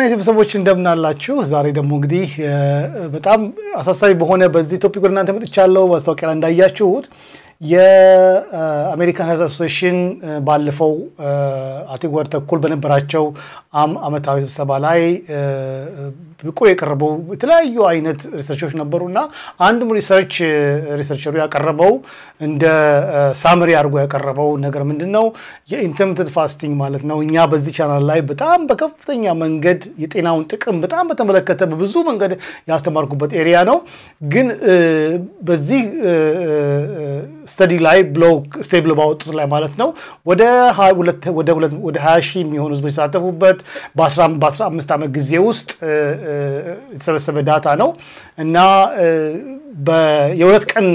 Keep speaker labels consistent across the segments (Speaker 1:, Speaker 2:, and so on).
Speaker 1: ናይ የቤተሰቦች እንደምናላችሁ። ዛሬ ደግሞ እንግዲህ በጣም አሳሳቢ በሆነ በዚህ ቶፒክ ወደ እናንተ መጥቻለሁ። ማስታወቂያ ላይ እንዳያችሁት የአሜሪካን ህዝብ አሶሲሽን ባለፈው አቴክ ወር ተኩል በነበራቸው አመታዊ ስብሰባ ላይ ብቁ የቀረቡ የተለያዩ አይነት ሪሰርቾች ነበሩ እና አንድም ሪሰርች ሪሰርቸሩ ያቀረበው እንደ ሳምሪ አድርጎ ያቀረበው ነገር ምንድን ነው? የኢንተርሚተንት ፋስቲንግ ማለት ነው። እኛ በዚህ ቻናል ላይ በጣም በከፍተኛ መንገድ የጤናውን ጥቅም በጣም በተመለከተ በብዙ መንገድ ያስተማርኩበት ኤሪያ ነው። ግን በዚህ ስተዲ ላይ ብለው ስቴብል ባወጡት ላይ ማለት ነው ወደ ወደ ሀያ ሺህ የሚሆኑ ህዝቦች የተሳተፉበት በ15 ዓመት ጊዜ ውስጥ የተሰበሰበ ዳታ ነው እና የሁለት ቀን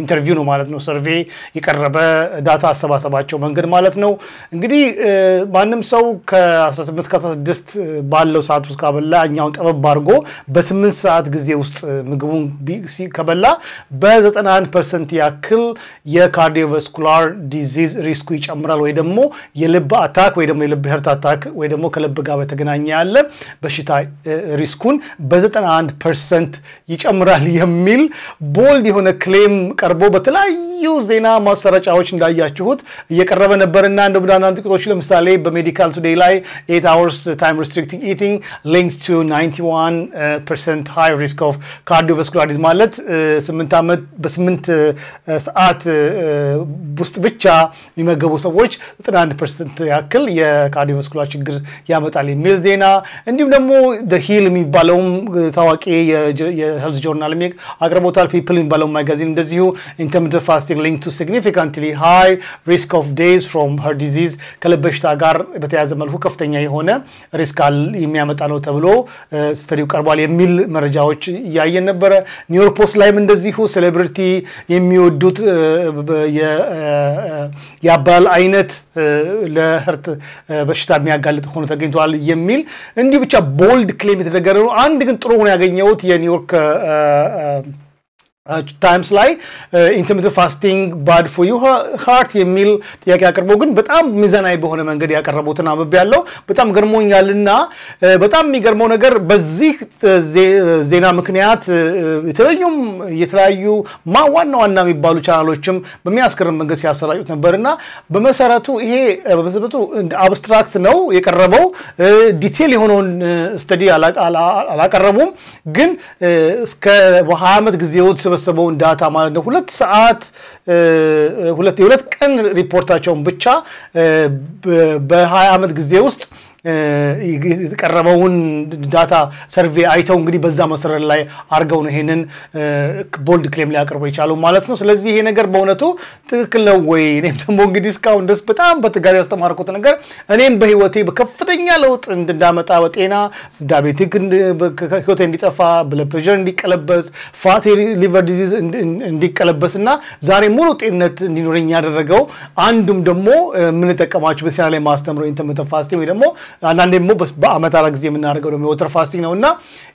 Speaker 1: ኢንተርቪው ነው ማለት ነው። ሰርቬ የቀረበ ዳታ አሰባሰባቸው መንገድ ማለት ነው። እንግዲህ ማንም ሰው ከ18 16 ባለው ሰዓት ውስጥ ካበላ እኛውን ጠበብ አድርጎ በ8 ሰዓት ጊዜ ውስጥ ምግቡን ከበላ በ91 ፐርሰንት ያክል የካርዲዮቫስኩላር ዲዚዝ ሪስኩ ይጨምራል፣ ወይ ደግሞ የልብ አታክ ወይ ደግሞ የልብ ህርት አታክ ወይ ደግሞ ከልብ ጋር በተገናኘ ያለ በሽታ ሪስኩን በ91 ፐርሰንት ይጨምራል የሚል ቦልድ የሆነ ክሌም ቀርቦ በተለያዩ ዜና ማሰረጫዎች እንዳያችሁት እየቀረበ ነበርና እንደ ቡዳናን ጥቂቶች ለምሳሌ በሜዲካል ቱዴይ ላይ ኤት አወርስ ታይም ሪስትሪክቲንግ ኢቲንግ ሊንክስ ቱ 91 ፐርሰንት ሃይ ሪስክ ኦፍ ካርዲዮቫስኩላር ዲዝ ማለት uh, በስምንት uh, ሰዓት uh, ውስጥ ብቻ የሚመገቡ ሰዎች 91 ፐርሰንት ያክል የካርዲዮቫስኩላር ችግር ያመጣል የሚል ዜና እንዲሁም ደግሞ ሂል የሚባለውም ታዋቂ የሄልዝ ጆርናል ቶፒክ አቅርቦታል። ፒፕል የሚባለው ማጋዚን እንደዚሁ ኢንተርሚተንት ፋስቲንግ ሊንክ ቱ ሲግኒፊካንትሊ ሃይ ሪስክ ኦፍ ዴይዝ ፍሮም ሀር ዲዚዝ ከልብ በሽታ ጋር በተያያዘ መልኩ ከፍተኛ የሆነ ሪስክ የሚያመጣ ነው ተብሎ ስተዲው ቀርቧል የሚል መረጃዎች እያየን ነበረ። ኒውዮርክ ፖስት ላይም እንደዚሁ ሴሌብሪቲ የሚወዱት የአባል አይነት ለህርት በሽታ የሚያጋልጥ ሆኖ ተገኝተዋል የሚል እንዲህ ብቻ ቦልድ ክሌም የተደረገ ነው። አንድ ግን ጥሩ ሆኖ ያገኘሁት የኒውዮርክ um, ታይምስ uh, ላይ ኢንተርሚት ፋስቲንግ ባድ ፎር ዩ ሃርት የሚል ጥያቄ አቅርቦ ግን በጣም ሚዛናዊ በሆነ መንገድ ያቀረቡትን አንብቤ ያለው በጣም ገርሞኛልና uh, በጣም የሚገርመው ነገር በዚህ uh, ዜና ምክንያት የተለዩም የተለያዩ ማ ዋና ዋና የሚባሉ ቻናሎችም በሚያስገርም መንገድ ሲያሰራጩት ነበርና በመሰረቱ ይሄ በመሰረቱ አብስትራክት ነው የቀረበው። ዲቴል የሆነውን ስተዲ አላቀረቡም። ግን እስከ በሀያ ዓመት ጊዜ የሰበሰበውን ዳታ ማለት ነው ሁለት ሰዓት ሁለት የሁለት ቀን ሪፖርታቸውን ብቻ በሀያ ዓመት ጊዜ ውስጥ የቀረበውን ዳታ ሰርቬ አይተው እንግዲህ በዛ መሰረት ላይ አድርገው ነው ይሄንን ቦልድ ክሌም ሊያቀርቡ የቻሉ ማለት ነው። ስለዚህ ይሄ ነገር በእውነቱ ትክክል ነው ወይ? እኔም ደግሞ እንግዲህ እስካሁን ድረስ በጣም በትጋት ያስተማርኩት ነገር እኔም በህይወቴ በከፍተኛ ለውጥ እንዳመጣ በጤና ዳቤቲክ ህይወቴ እንዲጠፋ ብለድ ፕሬሽር እንዲቀለበስ ፋቲ ሊቨር ዲዚዝ እንዲቀለበስ እና ዛሬ ሙሉ ጤንነት እንዲኖረኝ ያደረገው አንዱም ደግሞ የምንጠቀማቸው በሲና ላይ ማስተምረው ኢንተርሚተንት ፋስቲንግ ወይ ደግሞ አንዳንዴ ደግሞ በአመት አራት ጊዜ የምናደርገው ደግሞ የወተር ፋስቲንግ ነው እና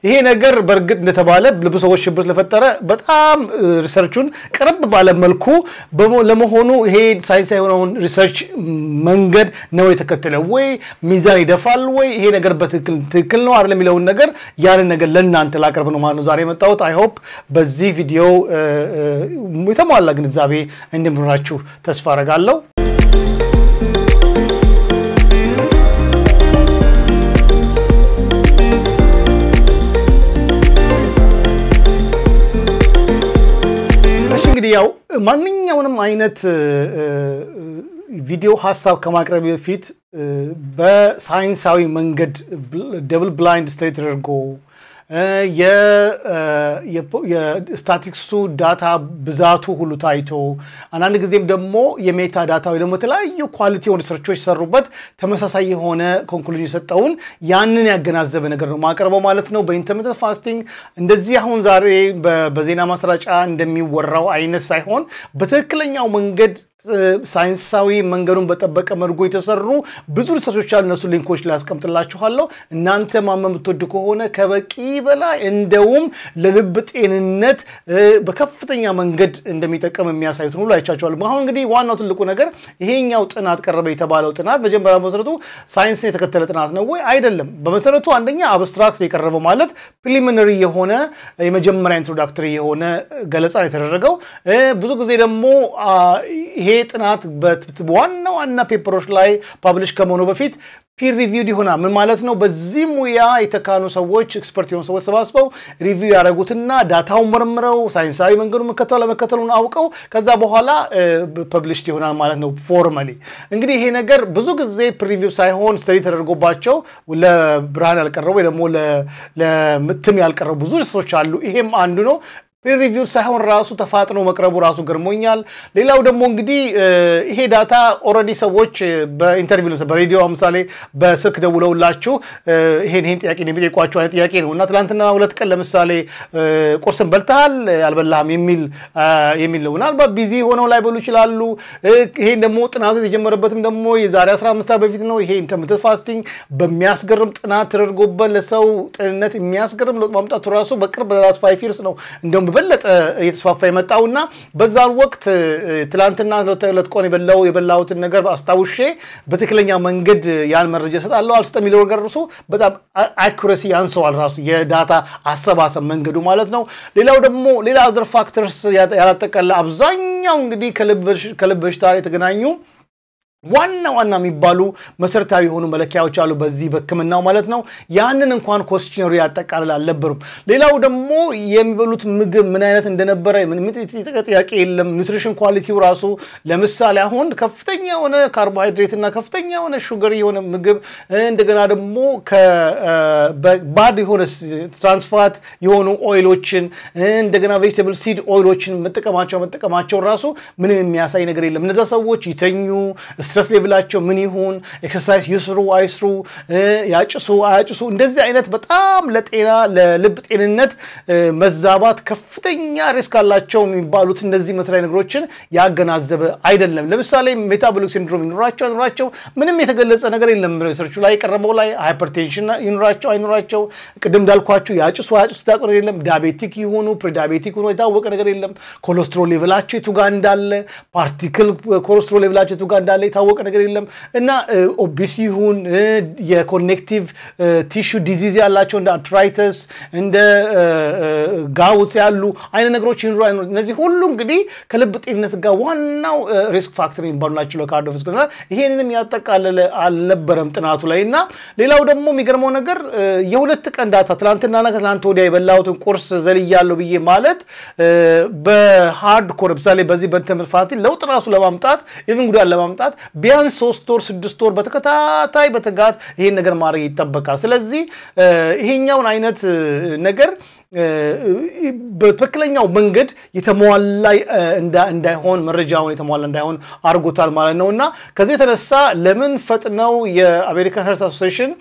Speaker 1: ይሄ ነገር በእርግጥ እንደተባለ ብዙ ሰዎች ሽብር ስለፈጠረ በጣም ሪሰርቹን ቅርብ ባለ መልኩ ለመሆኑ ይሄ ሳይንስ የሆነውን ሪሰርች መንገድ ነው የተከተለ ወይ ሚዛን ይደፋል ወይ ይሄ ነገር በትክክል ነው አይደለም የሚለውን ነገር ያንን ነገር ለእናንተ ላቀርብ ነው ማለት ነው ዛሬ የመጣሁት አይ ሆፕ በዚህ ቪዲዮ የተሟላ ግንዛቤ እንደሚኖራችሁ ተስፋ አረጋለሁ። ያው ማንኛውንም አይነት ቪዲዮ ሀሳብ ከማቅረብ በፊት በሳይንሳዊ መንገድ ደብል ብላይንድ ስተዲ ተደርጎ የስታቲክሱ ዳታ ብዛቱ ሁሉ ታይቶ አንዳንድ ጊዜም ደግሞ የሜታ ዳታ ወይ ደግሞ የተለያዩ ኳሊቲ የሆኑ ሰርቾች ሰሩበት ተመሳሳይ የሆነ ኮንክሉዥን የሰጠውን ያንን ያገናዘበ ነገር ነው ማቀርበው ማለት ነው። በኢንተርሚተንት ፋስቲንግ እንደዚህ አሁን ዛሬ በዜና ማሰራጫ እንደሚወራው አይነት ሳይሆን በትክክለኛው መንገድ ሳይንሳዊ መንገዱን በጠበቀ መልኩ የተሰሩ ብዙ ሪሰርቾች አሉ። እነሱ ሊንኮች ላስቀምጥላችኋለሁ። እናንተ ማመን የምትወዱ ከሆነ ከበቂ በላይ እንደውም ለልብ ጤንነት በከፍተኛ መንገድ እንደሚጠቀም የሚያሳዩትን ሁሉ አይቻቸዋል። አሁን እንግዲህ ዋናው ትልቁ ነገር ይሄኛው ጥናት ቀረበ የተባለው ጥናት መጀመሪያ መሰረቱ ሳይንስን የተከተለ ጥናት ነው ወይ አይደለም? በመሰረቱ አንደኛ አብስትራክት የቀረበው ማለት ፕሊሚነሪ የሆነ የመጀመሪያ ኢንትሮዳክተሪ የሆነ ገለጻ የተደረገው ብዙ ጊዜ ደግሞ ይሄ ይሄ ጥናት በዋና ዋና ፔፐሮች ላይ ፐብሊሽ ከመሆኑ በፊት ፒር ሪቪውድ ይሆናል። ምን ማለት ነው? በዚህ ሙያ የተካኑ ሰዎች ኤክስፐርት የሆኑ ሰዎች ሰባስበው ሪቪው ያደረጉትና ዳታውን መርምረው ሳይንሳዊ መንገዱ መከተል ለመከተሉን አውቀው ከዛ በኋላ ፐብሊሽድ ይሆናል ማለት ነው። ፎርማሊ እንግዲህ ይሄ ነገር ብዙ ጊዜ ፕሪቪው ሳይሆን ስተዲ ተደርጎባቸው ለብርሃን ያልቀረቡ ወይ ደግሞ ለምትም ያልቀረቡ ብዙ ርሶች አሉ። ይሄም አንዱ ነው። ሪቪው ሳይሆን ራሱ ተፋጥኖ መቅረቡ ራሱ ገርሞኛል። ሌላው ደግሞ እንግዲህ ይሄ ዳታ ኦልሬዲ ሰዎች በኢንተርቪው በሬዲዮ ምሳሌ በስልክ ደውለውላችሁ ይሄን ይሄን ጥያቄ የሚጠይቋችሁ አይነት ጥያቄ ነው እና ትላንትና ሁለት ቀን ለምሳሌ ቁርስን በልተሃል አልበላህም የሚል የሚል ነው። ምናልባት ቢዚ ሆነው ላይበሉ ይችላሉ። ይሄን ደግሞ ጥናቱ የተጀመረበትም ደግሞ የዛሬ 15 በፊት ነው። ይሄ ኢንተርሚተንት ፋስቲንግ በሚያስገርም ጥናት ተደርጎበት ለሰው ጤንነት የሚያስገርም ለውጥ ማምጣቱ ራሱ በቅርብ ላስ ፋይቭ ነው እንደውም በበለጠ እየተስፋፋ የመጣውና በዛን ወቅት ትላንትና ለተለት የበላው የበላሁትን ነገር አስታውሼ በትክክለኛ መንገድ ያን መረጃ እሰጣለሁ አልስጥ የሚለው ነገር እርሱ በጣም አኩረሲ ያንሰዋል ራሱ የዳታ አሰባሰብ መንገዱ ማለት ነው። ሌላው ደግሞ ሌላ አዘር ፋክተርስ ያላጠቀለ አብዛኛው እንግዲህ ከልብ በሽታ የተገናኙ ዋና ዋና የሚባሉ መሰረታዊ የሆኑ መለኪያዎች አሉ በዚህ በህክምናው ማለት ነው። ያንን እንኳን ኮስቲነሩ ያጠቃልል አልነበሩም። ሌላው ደግሞ የሚበሉት ምግብ ምን አይነት እንደነበረ ጥያቄ የለም። ኒትሪሽን ኳሊቲው ራሱ ለምሳሌ አሁን ከፍተኛ የሆነ ካርቦሃይድሬት እና ከፍተኛ የሆነ ሹገር የሆነ ምግብ እንደገና ደግሞ ባድ የሆነ ትራንስፋት የሆኑ ኦይሎችን እንደገና ቬጅተብል ሲድ ኦይሎችን መጠቀማቸው መጠቀማቸው ራሱ ምንም የሚያሳይ ነገር የለም። እነዛ ሰዎች ይተኙ ስትረስ ሌቭላቸው ምን ይሁን፣ ኤክሰርሳይዝ ይስሩ አይስሩ፣ ያጭሱ አያጭሱ፣ እንደዚህ አይነት በጣም ለጤና ለልብ ጤንነት መዛባት ከፍተኛ ሪስክ አላቸው የሚባሉት እነዚህ መሰረታዊ ነገሮችን ያገናዘበ አይደለም። ለምሳሌ ሜታቦሊክ ሲንድሮም ይኖራቸው አይኖራቸው ምንም የተገለጸ ነገር የለም። ሪሰርቹ ላይ የቀረበው ላይ ሃይፐርቴንሽን ይኖራቸው አይኖራቸው ቅድም እንዳልኳችሁ ያጭሱ አያጭሱ የታወቀ ነገር የለም። ዳቤቲክ ይሁኑ ፕሪዳቤቲክ ሆኖ የታወቀ ነገር የለም። ኮሎስትሮል ሌቭላቸው የቱ እንዳለ፣ ፓርቲክል ኮሎስትሮል ሌቭላቸው የቱ እንዳለ የታወቀ ነገር የለም እና ኦቢስ ይሁን የኮኔክቲቭ ቲሹ ዲዚዝ ያላቸው እንደ አርትራይተስ እንደ ጋውት ያሉ አይነት ነገሮች ይኑሩ አይኑሩ፣ እነዚህ ሁሉ እንግዲህ ከልብ ጤንነት ጋር ዋናው ሪስክ ፋክተር የሚባሉ ናቸው ለካርዲዮቫስኩላር እና ይሄንንም ያጠቃለለ አልነበረም ጥናቱ ላይ እና ሌላው ደግሞ የሚገርመው ነገር የሁለት ቀን ዳታ ትላንትና ና ከትላንት ወዲያ የበላሁትን ቁርስ ዘልያለሁ ብዬ ማለት በሃርድ ኮር ምሳሌ በዚህ በንተምርፋቲ ለውጥ ራሱ ለማምጣት ኢቭን ጉዳን ለማምጣት ቢያንስ ሶስት ወር ስድስት ወር በተከታታይ በትጋት ይሄን ነገር ማድረግ ይጠበቃል። ስለዚህ ይሄኛውን አይነት ነገር በትክክለኛው መንገድ የተሟላ እንዳይሆን መረጃውን የተሟላ እንዳይሆን አድርጎታል ማለት ነው እና ከዚህ የተነሳ ለምን ፈጥነው የአሜሪካን ሄርት አሶሲሽን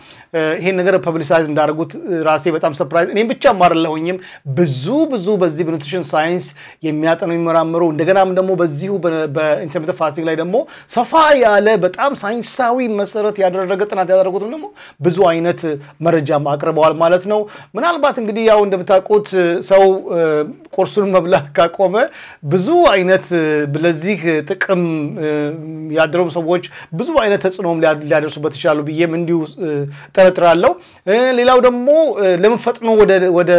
Speaker 1: ይሄን ነገር ፐብሊሳይዝ እንዳደርጉት ራሴ በጣም ሰፕራይዝ እኔም ብቻ ማርለሁኝም ብዙ ብዙ በዚህ በኒትሪሽን ሳይንስ የሚያጠኑ የሚመራምሩ እንደገናም ደግሞ በዚሁ በኢንተርሚተንት ፋስቲንግ ላይ ደግሞ ሰፋ ያለ በጣም ሳይንሳዊ መሰረት ያደረገ ጥናት ያደረጉትም ደግሞ ብዙ አይነት መረጃ አቅርበዋል ማለት ነው ምናልባት እንግዲህ ያው እንደምታ እንደምታውቁት ሰው ቁርሱን መብላት ካቆመ ብዙ አይነት ለዚህ ጥቅም ያደረጉ ሰዎች ብዙ አይነት ተጽዕኖም ሊያደርሱበት ይችላሉ ብዬም እንዲሁ ጠረጥራለሁ። ሌላው ደግሞ ለምን ፈጥኖ ወደ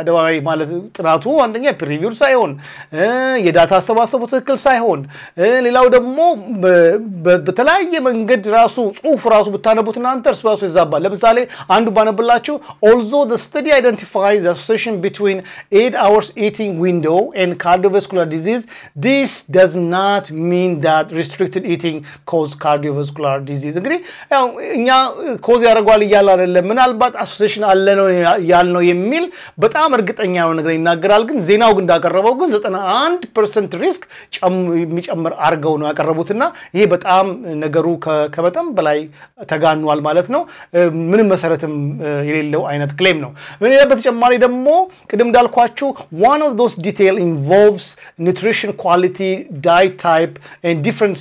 Speaker 1: አደባባይ ማለት ጥናቱ አንደኛ ፕሪቪው ሳይሆን የዳታ አሰባሰቡ ትክክል ሳይሆን፣ ሌላው ደግሞ በተለያየ መንገድ ራሱ ጽሁፍ ራሱ ብታነቡት እናንተ እርስ በራሱ ይዛባል። ለምሳሌ አንዱ ባነብላችሁ ኦልዞ ዘ ስተዲ አይደንቲፋይ is association between 8 hours eating window and cardiovascular disease, this does not mean that restricted eating cause cardiovascular disease. እንግዲህ እኛ ኮዝ ያደርጓል እያለ አይደለም፣ ምናልባት አሶሴሽን አለ ነው ያልነው የሚል በጣም እርግጠኛ የሆነ ነገር ይናገራል። ግን ዜናው ግን እንዳቀረበው ግን 91 ፐርሰንት ሪስክ የሚጨምር አድርገው ነው ያቀረቡትና ይሄ በጣም ነገሩ ከመጠን በላይ ተጋኗል ማለት ነው። ምንም መሰረትም የሌለው አይነት ክሌም ነው። በተጨማሪ በተጨማሪ ደግሞ ቅድም እንዳልኳችሁ ዋን ኦፍ ዶስ ዲቴል ኢንቮልቭስ ኒትሪሽን ኳሊቲ ዳይት ታይፕ ዲፍረንት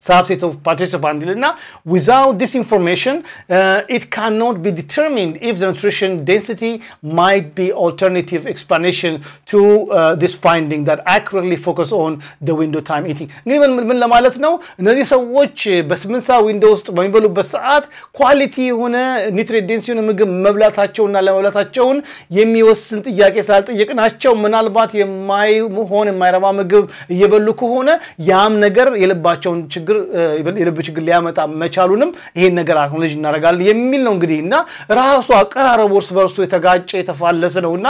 Speaker 1: subset of participant now without this information uh, it cannot be determined if the nutrition density might be alternative explanation to uh, this finding that accurately focus on the window time eating እንግዲህ ምን ለማለት ነው እነዚህ ሰዎች በስምንት ሰዓት ዊንዶ ውስጥ በሚበሉበት ሰዓት ኳሊቲ የሆነ ኒውትሪየንት ዴንስ የሆነ ምግብ መብላታቸውና ለመብላታቸውን የሚወስን ጥያቄ ስላልጠየቅናቸው ምናልባት የማይሆን የማይረባ ምግብ እየበሉ ከሆነ ያም ነገር የልባቸውን ችግር ችግር የልብ ችግር ሊያመጣ መቻሉንም ይሄን ነገር አክኖሎጂ እናደርጋለን የሚል ነው እንግዲህ እና ራሱ አቀራረቡ እርስ በርሱ የተጋጨ የተፋለሰ ነው እና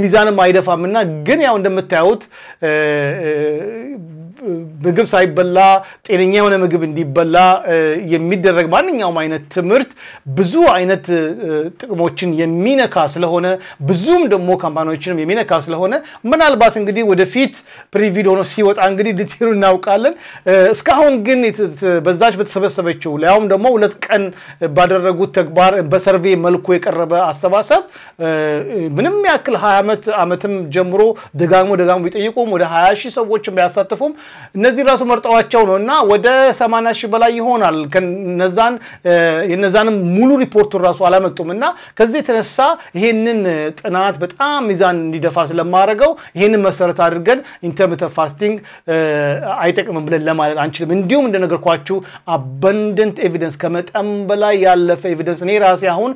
Speaker 1: ሚዛንም አይደፋም እና ግን ያው እንደምታዩት ምግብ ሳይበላ ጤነኛ የሆነ ምግብ እንዲበላ የሚደረግ ማንኛውም አይነት ትምህርት ብዙ አይነት ጥቅሞችን የሚነካ ስለሆነ ብዙም ደግሞ ካምፓኒዎችንም የሚነካ ስለሆነ ምናልባት እንግዲህ ወደፊት ፕሪቪድ ሆኖ ሲወጣ እንግዲህ ዲቴሉ እናውቃለን። እስካሁን ግን በዛች በተሰበሰበችው ሊያውም ደግሞ ሁለት ቀን ባደረጉት ተግባር በሰርቬ መልኩ የቀረበ አሰባሰብ ምንም ያክል ሀያ ዓመት ዓመትም ጀምሮ ደጋግሞ ደጋግሞ ቢጠይቁም ወደ ሀያ ሺህ ሰዎችን ቢያሳትፉም እነዚህ ራሱ መርጠዋቸው ነው እና ወደ ሰማንያ ሺህ በላይ ይሆናል። የነዛንም ሙሉ ሪፖርቱን ራሱ አላመጡም እና ከዚህ የተነሳ ይሄንን ጥናት በጣም ሚዛን እንዲደፋ ስለማድረገው ይሄንን መሰረት አድርገን ኢንተርሚተንት ፋስቲንግ አይጠቅምም ብለን ለማለት አንችልም። እንዲሁም እንደነገርኳችሁ አበንደንት ኤቪደንስ ከመጠን በላይ ያለፈ ኤቪደንስ እኔ ራሴ አሁን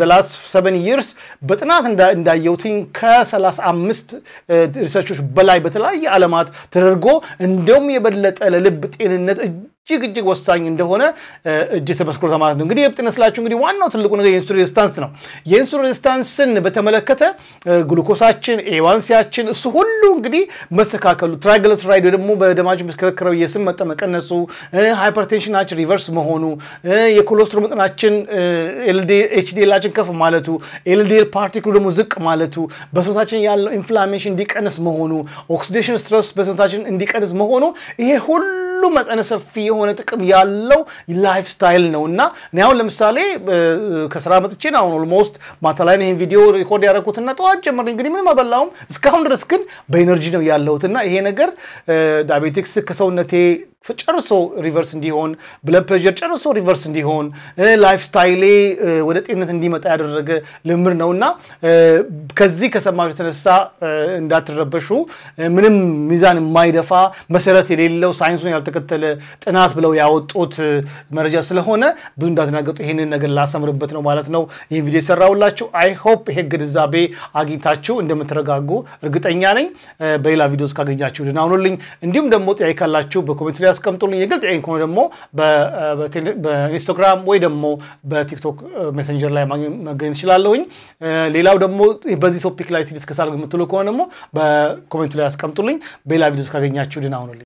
Speaker 1: ዘላስ ሰቨን ይርስ በጥናት እንዳየሁትኝ ከ35 ሪሰርቾች በላይ በተለያየ ዓለማት ተደርጎ እንደውም የበለጠ ለልብ ጤንነት እጅግ እጅግ ወሳኝ እንደሆነ እጅ ተመስክሮ ተማለት ነው። እንግዲህ የእብጥነት ስላችሁ እንግዲህ ዋናው ትልቁ ነገር የኢንሱሊን ሬዚስታንስ ነው። የኢንሱሊን ሬዚስታንስን በተመለከተ ግሉኮሳችን፣ ኤዋንሲያችን እሱ ሁሉ እንግዲህ መስተካከሉ ትራይግሊሰራይድ ደግሞ በደማችን የሚሽከረከረው የስም መጠን መቀነሱ፣ ሃይፐርቴንሽናችን ሪቨርስ መሆኑ፣ የኮሎስትሮ መጠናችን ኤችዲኤላችን ከፍ ማለቱ፣ ኤልዲኤል ፓርቲክሉ ደግሞ ዝቅ ማለቱ፣ በሰውነታችን ያለው ኢንፍላሜሽን እንዲቀንስ መሆኑ፣ ኦክሲዴሽን ስትረስ በሰውነታችን እንዲቀንስ መሆኑ ይሄ ሁሉ ሁሉ መጠነ ሰፊ የሆነ ጥቅም ያለው ላይፍ ስታይል ነው እና እኔ አሁን ለምሳሌ ከስራ መጥቼን አሁን ኦልሞስት ማታ ላይ ይህን ቪዲዮ ሪኮርድ ያደረኩትና ጠዋት ጀምር እንግዲህ ምንም አበላውም እስካሁን ድረስ ግን በኤነርጂ ነው ያለሁት እና ይሄ ነገር ዳቤቲክስ ከሰውነቴ ጨርሶ ሪቨርስ እንዲሆን፣ ብለድ ፕሬር ጨርሶ ሪቨርስ እንዲሆን፣ ላይፍ ስታይሌ ወደ ጤንነት እንዲመጣ ያደረገ ልምድ ነው እና ከዚህ ከሰማችሁ የተነሳ እንዳትረበሹ ምንም ሚዛን የማይደፋ መሰረት የሌለው ሳይንሱን ያልተከተለ ጥናት ብለው ያወጡት መረጃ ስለሆነ ብዙ እንዳትናገጡ ይህንን ነገር ላሰምርበት ነው ማለት ነው ይህን ቪዲዮ የሰራውላችሁ። አይሆፕ ይሄ ግንዛቤ አግኝታችሁ እንደምትረጋጉ እርግጠኛ ነኝ። በሌላ ቪዲዮ እስካገኛችሁ ደህና ሁኑልኝ። እንዲሁም ደግሞ ጥያቄ ካላችሁ በኮሜንት ላይ እንዲያስቀምጡልኝ የግል ጥያቄ ከሆነ ደግሞ በኢንስታግራም ወይ ደግሞ በቲክቶክ ሜሰንጀር ላይ መገኘት ይችላለሁኝ። ሌላው ደግሞ በዚህ ቶፒክ ላይ ሲዲስከስ አድርግ የምትሉ ከሆነ ደግሞ በኮሜንቱ ላይ ያስቀምጡልኝ። በሌላ ቪዲዮ ካገኛችሁ ድና ሁኑልኝ።